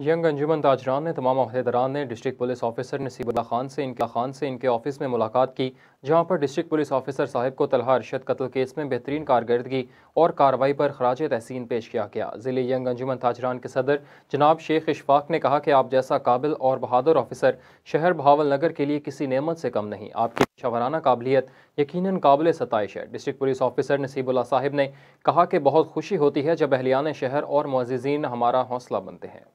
young अंजुमन ताजरान ने तमाम अहदेदारान ने district police officer Nasibullah Khan से इनके खान से इनके ऑफिस में मुलाकात की जहां पर डिस्ट्रिक्ट पुलिस ऑफिसर साहिब को तलहा अरशद कत्ल केस में बेहतरीन कारकर्दगी और कार्रवाई पर खराज तहसीन पेश किया गया ज़िले यंग अंजुमन ताजरान के सदर जनाब शेख इशफाक ने कहा कि आप जैसा काबिल और बहादुर ऑफिसर शहर भावल नगर के लिए किसी नेमत से कम नहीं आपकी शवराना काबिलियत यकीन काबिल सतश है डिस्ट्रिक्ट पुलिस ऑफिसर नसीबुल्ला साहिब ने कहा कि बहुत खुशी होती है जब अहलियान शहर और मुआजीन हमारा हौसला बनते हैं